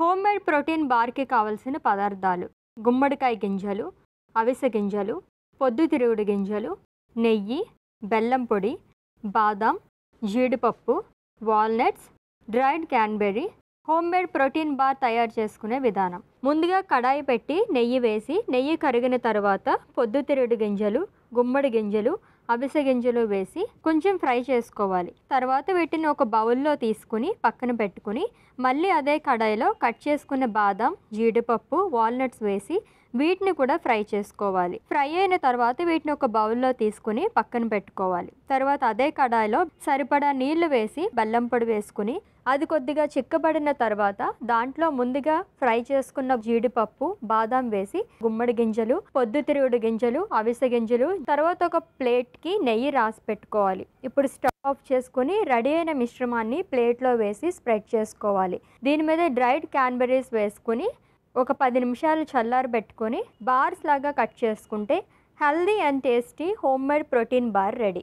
home made protein బార్కి కావలసిన పదార్థాలు గుమ్మడికాయ గింజలు అవిసె గింజలు పొద్దుతిరుగుడు గింజలు నెయ్యి బెల్లం పొడి బాదాం జీడిపప్పు walnuts dried cranberry home made protein bar తయారు చేసుకునే విధానం ముందుగా కడాయి పెట్టి నెయ్యి వేసి నెయ్యి కరిగిన తర్వాత పొద్దుతిరుగుడు గింజలు గుమ్మడి గింజలు అవిసె గింజలు వేసి కొంచెం ఫ్రై చేసుకోవాలి తర్వాత వీటిని ఒక బౌల్లో తీసుకుని పక్కన పెట్టుకుని మళ్ళీ అదే కడాయిలో కట్ చేసుకున్న బాదం జీడిపప్పు వాల్నట్స్ వేసి వీటిని కూడా ఫ్రై చేసుకోవాలి ఫ్రై అయిన తర్వాత వీటిని ఒక బౌల్లో తీసుకుని పక్కన పెట్టుకోవాలి తర్వాత అదే కడాయిలో సరిపడా నీళ్లు వేసి బెల్లం పొడి వేసుకుని అది కొద్దిగా చిక్కబడిన తర్వాత దాంట్లో ముందుగా ఫ్రై చేసుకున్న జీడిపప్పు బాదం వేసి గుమ్మడి గింజలు పొద్దుతిరుగుడు గింజలు అవిసె గింజలు తర్వాత ఒక ప్లేట్కి నెయ్యి రాసి పెట్టుకోవాలి ఇప్పుడు స్టవ్ ఆఫ్ చేసుకుని రెడీ అయిన మిశ్రమాన్ని ప్లేట్లో వేసి స్ప్రెడ్ చేసుకోవాలి దీని మీద డ్రైడ్ క్యాన్బెరీస్ వేసుకుని ఒక పది నిమిషాలు పెట్టుకొని బార్స్ లాగా కట్ చేసుకుంటే healthy and tasty home made protein bar ready